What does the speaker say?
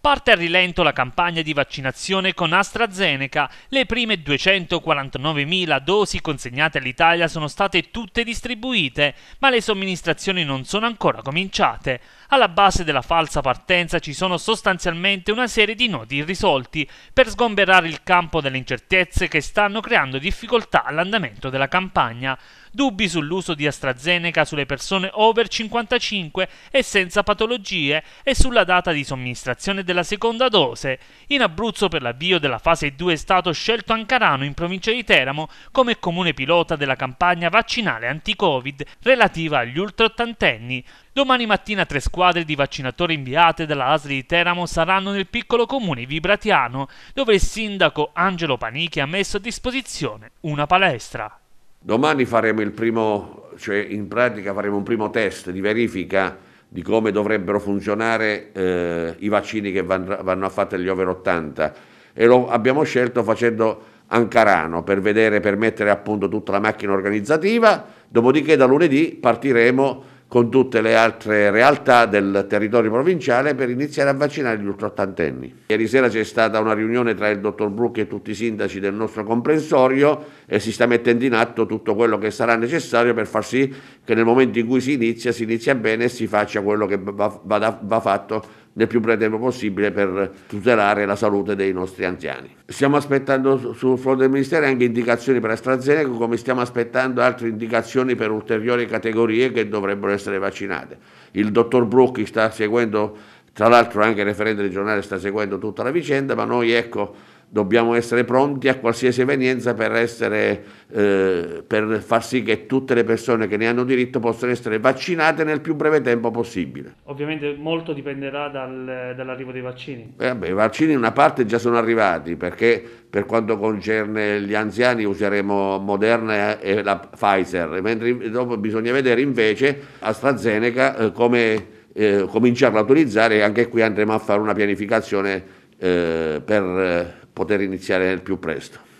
Parte a rilento la campagna di vaccinazione con AstraZeneca. Le prime 249.000 dosi consegnate all'Italia sono state tutte distribuite, ma le somministrazioni non sono ancora cominciate. Alla base della falsa partenza ci sono sostanzialmente una serie di nodi irrisolti per sgomberare il campo delle incertezze che stanno creando difficoltà all'andamento della campagna. Dubbi sull'uso di AstraZeneca sulle persone over 55 e senza patologie e sulla data di somministrazione della seconda dose. In Abruzzo per l'avvio della fase 2 è stato scelto Ancarano in provincia di Teramo come comune pilota della campagna vaccinale anti-Covid relativa agli ultraottantenni. Domani mattina tre squadre di vaccinatori inviate dalla ASL di Teramo saranno nel piccolo comune Vibratiano, dove il sindaco Angelo Panichi ha messo a disposizione una palestra. Domani faremo il primo, cioè in pratica faremo un primo test di verifica di come dovrebbero funzionare eh, i vaccini che vanno, vanno a fare gli over 80 e lo abbiamo scelto facendo Ancarano per vedere, per mettere a punto tutta la macchina organizzativa, dopodiché da lunedì partiremo con tutte le altre realtà del territorio provinciale per iniziare a vaccinare gli ultraottantenni. Ieri sera c'è stata una riunione tra il dottor Bruck e tutti i sindaci del nostro comprensorio e si sta mettendo in atto tutto quello che sarà necessario per far sì che nel momento in cui si inizia, si inizia bene e si faccia quello che va, va, va fatto nel più breve tempo possibile per tutelare la salute dei nostri anziani. Stiamo aspettando sul fronte del Ministero anche indicazioni per AstraZeneca, come stiamo aspettando altre indicazioni per ulteriori categorie che dovrebbero essere vaccinate. Il dottor Brucchi sta seguendo, tra l'altro anche il referente regionale sta seguendo tutta la vicenda, ma noi ecco dobbiamo essere pronti a qualsiasi evenienza per, essere, eh, per, far sì che tutte le persone che ne hanno diritto possano essere vaccinate nel più breve tempo possibile. Ovviamente molto dipenderà dal, dall'arrivo dei vaccini. Eh, vabbè, I vaccini in una parte già sono arrivati perché per quanto concerne gli anziani useremo Moderna e la Pfizer, mentre dopo bisogna vedere invece AstraZeneca eh, come eh, cominciarla a utilizzare e anche qui andremo a fare una pianificazione eh, per eh, poter iniziare al più presto.